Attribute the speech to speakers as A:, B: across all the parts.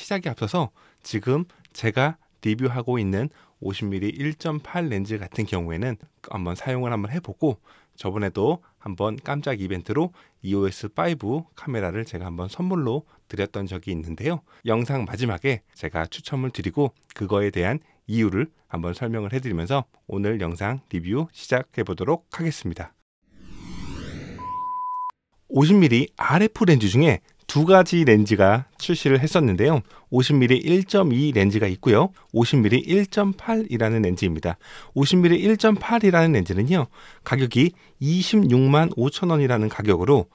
A: 시작에 앞서서 지금 제가 리뷰하고 있는 50mm 1.8 렌즈 같은 경우에는 한번 사용을 한번 해보고 저번에도 한번 깜짝 이벤트로 EOS 5 카메라를 제가 한번 선물로 드렸던 적이 있는데요. 영상 마지막에 제가 추첨을 드리고 그거에 대한 이유를 한번 설명을 해드리면서 오늘 영상 리뷰 시작해 보도록 하겠습니다. 50mm RF 렌즈 중에 두 가지 렌즈가 출시를 했었는데요. 50mm 1.2 렌즈가 있고요. 50mm 1.8이라는 렌즈입니다. 50mm 1.8이라는 렌즈는요. 가격이 26만 5천 원이라는 가격으로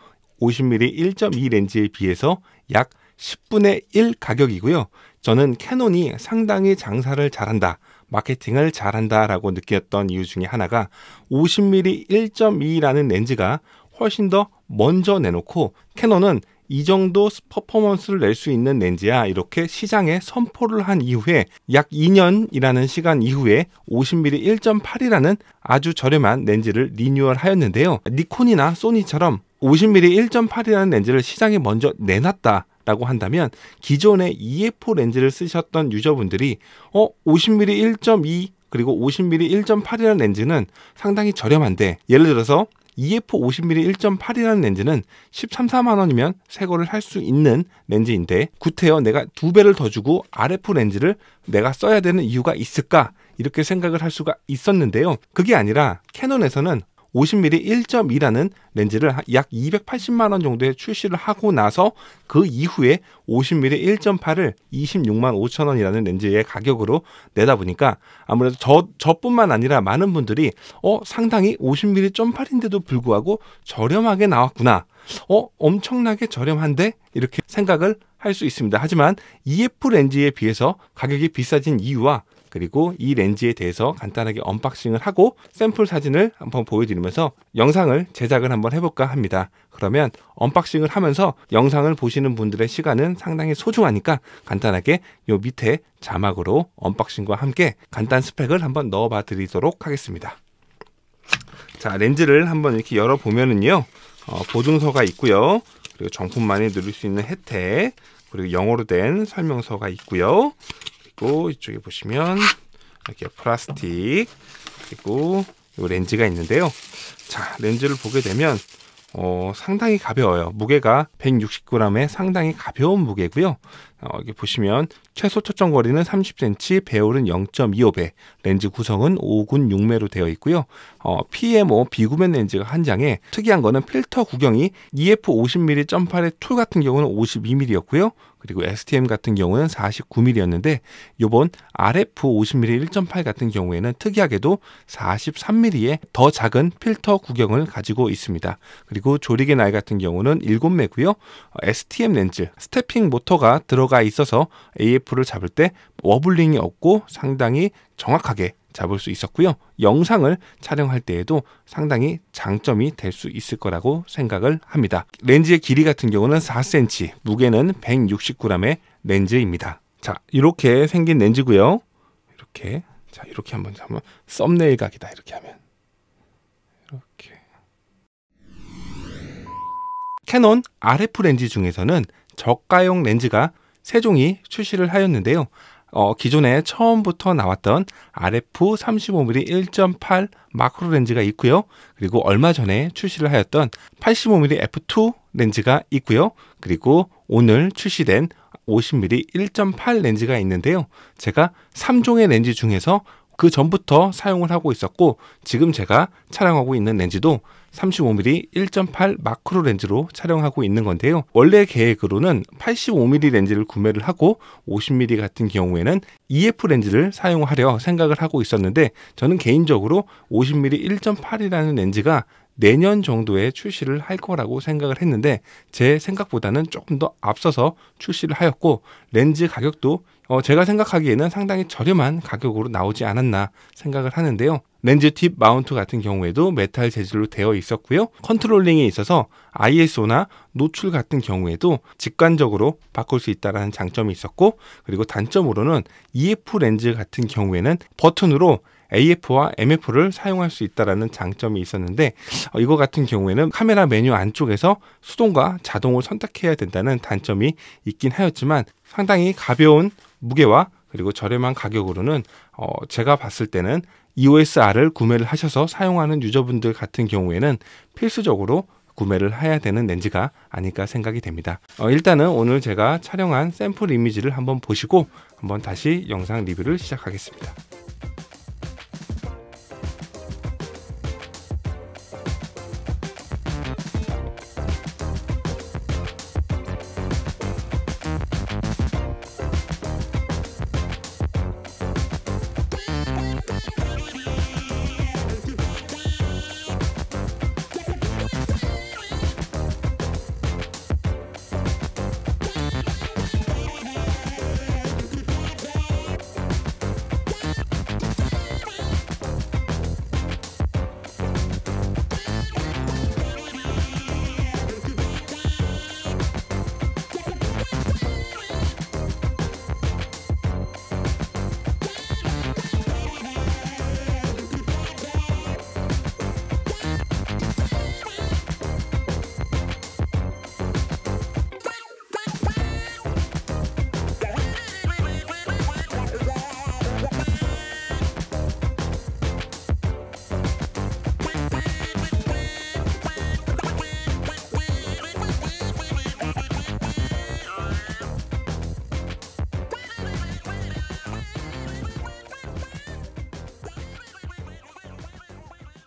A: 50mm 1.2 렌즈에 비해서 약 10분의 1 가격이고요. 저는 캐논이 상당히 장사를 잘한다. 마케팅을 잘한다라고 느꼈던 이유 중에 하나가 50mm 1.2라는 렌즈가 훨씬 더 먼저 내놓고 캐논은 이 정도 퍼포먼스를 낼 수 있는 렌즈야 이렇게 시장에 선포를 한 이후에 약 2년이라는 시간 이후에 50mm 1.8이라는 아주 저렴한 렌즈를 리뉴얼하였는데요. 니콘이나 소니처럼 50mm 1.8이라는 렌즈를 시장에 먼저 내놨다. 라고 한다면 기존의 EF 렌즈를 쓰셨던 유저분들이 어 50mm 1.2 그리고 50mm 1.8이라는 렌즈는 상당히 저렴한데 예를 들어서 EF 50mm 1.8이라는 렌즈는 13, 4만 원이면 새 거를 살수 있는 렌즈인데 구태여 내가 두 배를 더 주고 RF 렌즈를 내가 써야 되는 이유가 있을까? 이렇게 생각을 할 수가 있었는데요. 그게 아니라 캐논에서는 50mm 1.2라는 렌즈를 약 280만 원 정도에 출시를 하고 나서 그 이후에 50mm 1.8을 26만 5천 원이라는 렌즈의 가격으로 내다 보니까 아무래도 저 저뿐만 아니라 많은 분들이 어 상당히 50mm 1.8인데도 불구하고 저렴하게 나왔구나. 어 엄청나게 저렴한데 이렇게 생각을 할 수 있습니다. 하지만 EF 렌즈에 비해서 가격이 비싸진 이유와 그리고 이 렌즈에 대해서 간단하게 언박싱을 하고 샘플 사진을 한번 보여드리면서 영상을 제작을 한번 해볼까 합니다. 그러면 언박싱을 하면서 영상을 보시는 분들의 시간은 상당히 소중하니까 간단하게 요 밑에 자막으로 언박싱과 함께 간단 스펙을 한번 넣어봐 드리도록 하겠습니다. 자, 렌즈를 한번 이렇게 열어보면은요, 어, 보증서가 있고요. 그리고 정품만이 누릴 수 있는 혜택, 그리고 영어로 된 설명서가 있고요. 보고 이쪽에 보시면 이렇게 플라스틱 그리고 요 렌즈가 있는데요. 자, 렌즈를 보게 되면 어, 상당히 가벼워요. 무게가 160g에 상당히 가벼운 무게고요. 어, 여기 보시면 최소 초점 거리는 30cm, 배율은 0.25배, 렌즈 구성은 5군 6매로 되어 있고요. 어, PMO 비구면 렌즈가 한 장에 특이한 거는 필터 구경이 EF 50mm.8의 1툴 같은 경우는 52mm였고요. 그리고 STM 같은 경우는 49mm였는데 이번 RF 50mm 1.8 같은 경우에는 특이하게도 43mm의 더 작은 필터 구경을 가지고 있습니다. 그리고 조리개 날 같은 경우는 7매고요. STM 렌즈, 스태핑 모터가 들어가 있어서 AF를 잡을 때 워블링이 없고 상당히 정확하게 잡을 수 있었고요. 영상을 촬영할 때에도 상당히 장점이 될 수 있을 거라고 생각을 합니다. 렌즈의 길이 같은 경우는 4cm, 무게는 1 6 0 g 의 렌즈입니다. 자, 이렇게 생긴 렌즈고요. 이렇게 자, 이렇게 한번 한번 썸네일 각이다. 이렇게 하면 이렇게 캐논 RF 렌즈 중에서는 저가용 렌즈가 세 종이 출시를 하였는데요. 어, 기존에 처음부터 나왔던 RF 35mm 1.8 마크로 렌즈가 있고요. 그리고 얼마 전에 출시를 하였던 85mm f2 렌즈가 있고요. 그리고 오늘 출시된 50mm 1.8 렌즈가 있는데요. 제가 3종의 렌즈 중에서 그 전부터 사용을 하고 있었고 지금 제가 촬영하고 있는 렌즈도 35mm 1.8 마크로 렌즈로 촬영하고 있는 건데요. 원래 계획으로는 85mm 렌즈를 구매를 하고 50mm 같은 경우에는 EF 렌즈를 사용하려 생각을 하고 있었는데 저는 개인적으로 50mm 1.8이라는 렌즈가 내년 정도에 출시를 할 거라고 생각을 했는데 제 생각보다는 조금 더 앞서서 출시를 하였고 렌즈 가격도 어, 제가 생각하기에는 상당히 저렴한 가격으로 나오지 않았나 생각을 하는데요. 렌즈 팁 마운트 같은 경우에도 메탈 재질로 되어 있었고요. 컨트롤링에 있어서 ISO나 노출 같은 경우에도 직관적으로 바꿀 수 있다는 장점이 있었고 그리고 단점으로는 EF 렌즈 같은 경우에는 버튼으로 AF와 MF를 사용할 수있다는 장점이 있었는데 어, 이거 같은 경우에는 카메라 메뉴 안쪽에서 수동과 자동을 선택해야 된다는 단점이 있긴 하였지만 상당히 가벼운 무게와 그리고 저렴한 가격으로는 어, 제가 봤을 때는 EOS R을 구매를 하셔서 사용하는 유저분들 같은 경우에는 필수적으로 구매를 해야 되는 렌즈가 아닐까 생각이 됩니다. 어, 일단은 오늘 제가 촬영한 샘플 이미지를 한번 보시고 한번 다시 영상 리뷰를 시작하겠습니다.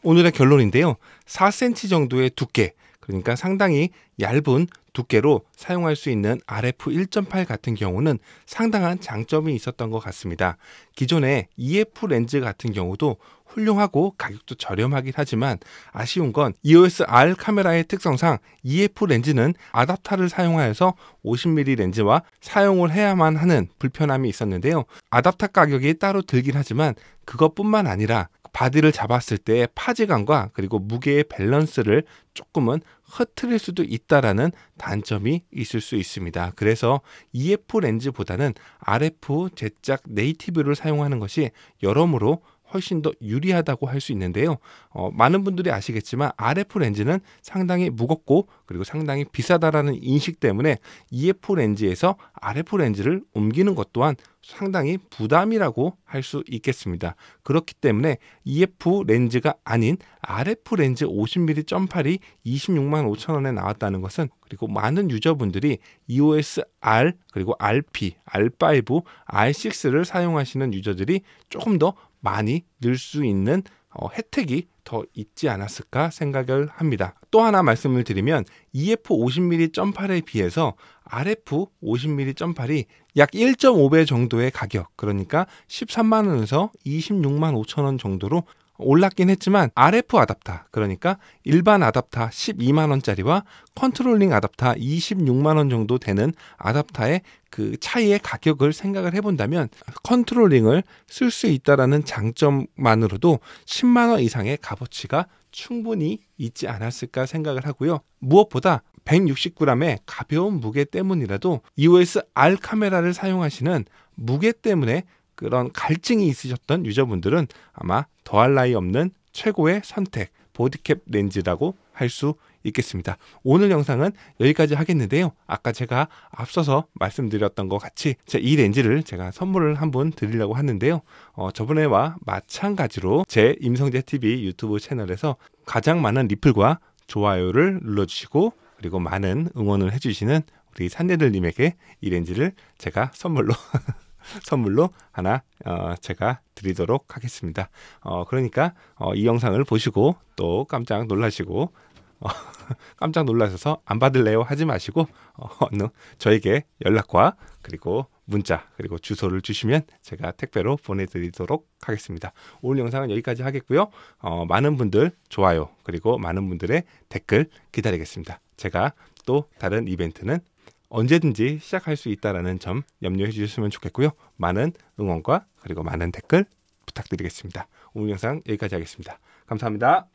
A: 오늘의 결론인데요. 4cm 정도의 두께, 그러니까 상당히 얇은 두께로 사용할 수 있는 RF 1.8 같은 경우는 상당한 장점이 있었던 것 같습니다. 기존의 EF 렌즈 같은 경우도 훌륭하고 가격도 저렴하긴 하지만 아쉬운 건 EOS R 카메라의 특성상 EF 렌즈는 아답터를 사용하여서 50mm 렌즈와 사용을 해야만 하는 불편함이 있었는데요. 아답터 가격이 따로 들긴 하지만 그것뿐만 아니라 바디를 잡았을 때의 파지감과 그리고 무게의 밸런스를 조금은 흐트릴 수도 있다라는 단점이 있을 수 있습니다. 그래서 EF 렌즈보다는 RF 제작 네이티브를 사용하는 것이 여러모로 훨씬 더 유리하다고 할 수 있는데요. 어, 많은 분들이 아시겠지만 RF 렌즈는 상당히 무겁고 그리고 상당히 비싸다라는 인식 때문에 EF 렌즈에서 RF 렌즈를 옮기는 것 또한 상당히 부담이라고 할 수 있겠습니다. 그렇기 때문에 EF 렌즈가 아닌 RF 렌즈 50mm 점팔이 26만 5천 원에 나왔다는 것은 그리고 많은 유저분들이 EOS R 그리고 RP, R5, R6를 사용하시는 유저들이 조금 더 많이 늘 수 있는 어, 혜택이 더 있지 않았을까 생각을 합니다. 또 하나 말씀을 드리면 EF 50mm.8에 비해서 RF 50mm.8이 약 1.5배 정도의 가격, 그러니까 13만 원에서 26만 5천 원 정도로 올랐긴 했지만 RF 아답터 그러니까 일반 아답터 12만원짜리와 컨트롤링 아답터 26만원 정도 되는 아답터의 그 차이의 가격을 생각을 해본다면 컨트롤링을 쓸 수 있다라는 장점만으로도 10만원 이상의 값어치가 충분히 있지 않았을까 생각을 하고요. 무엇보다 160g의 가벼운 무게 때문이라도 EOS R 카메라를 사용하시는 무게 때문에 그런 갈증이 있으셨던 유저분들은 아마 더할 나위 없는 최고의 선택 보디캡 렌즈라고 할 수 있겠습니다. 오늘 영상은 여기까지 하겠는데요. 아까 제가 앞서서 말씀드렸던 것 같이 이 렌즈를 제가 선물을 한번 드리려고 하는데요. 어, 저번에와 마찬가지로 제 임성재 TV 유튜브 채널에서 가장 많은 리플과 좋아요를 눌러주시고 그리고 많은 응원을 해주시는 우리 산내들님에게 이 렌즈를 제가 선물로 선물로 하나 어, 제가 드리도록 하겠습니다. 어, 그러니까 어, 이 영상을 보시고 또 깜짝 놀라시고 어, 깜짝 놀라셔서 안 받을래요 하지 마시고 어, 저에게 연락과 그리고 문자 그리고 주소를 주시면 제가 택배로 보내드리도록 하겠습니다. 오늘 영상은 여기까지 하겠고요. 어, 많은 분들 좋아요 그리고 많은 분들의 댓글 기다리겠습니다. 제가 또 다른 이벤트는 언제든지 시작할 수 있다라는 점 염려해 주셨으면 좋겠고요. 많은 응원과 그리고 많은 댓글 부탁드리겠습니다. 오늘 영상 여기까지 하겠습니다. 감사합니다.